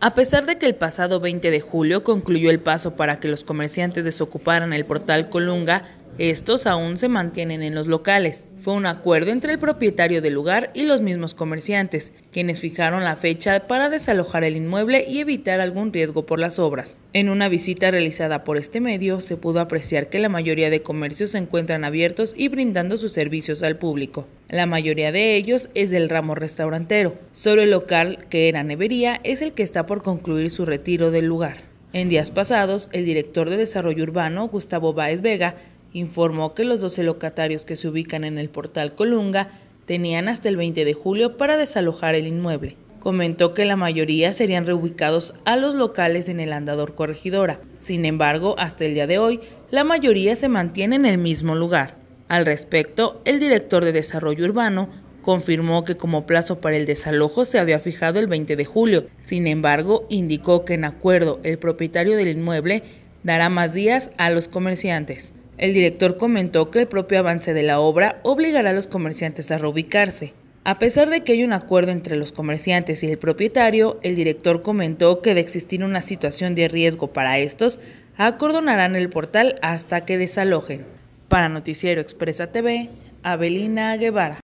A pesar de que el pasado 20 de julio concluyó el paso para que los comerciantes desocuparan el portal Colunga, estos aún se mantienen en los locales. Fue un acuerdo entre el propietario del lugar y los mismos comerciantes, quienes fijaron la fecha para desalojar el inmueble y evitar algún riesgo por las obras. En una visita realizada por este medio, se pudo apreciar que la mayoría de comercios se encuentran abiertos y brindando sus servicios al público. La mayoría de ellos es del ramo restaurantero. Solo el local, que era nevería, es el que está por concluir su retiro del lugar. En días pasados, el director de Desarrollo Urbano, Gustavo Báez Vega, informó que los 12 locatarios que se ubican en el portal Colunga tenían hasta el 20 de julio para desalojar el inmueble. Comentó que la mayoría serían reubicados a los locales en el andador corregidora. Sin embargo, hasta el día de hoy, la mayoría se mantiene en el mismo lugar. Al respecto, el director de Desarrollo Urbano confirmó que como plazo para el desalojo se había fijado el 20 de julio. Sin embargo, indicó que en acuerdo el propietario del inmueble dará más días a los comerciantes. El director comentó que el propio avance de la obra obligará a los comerciantes a reubicarse. A pesar de que hay un acuerdo entre los comerciantes y el propietario, el director comentó que de existir una situación de riesgo para estos, acordonarán el portal hasta que desalojen. Para Noticiero Expresa TV, Abelina Guevara.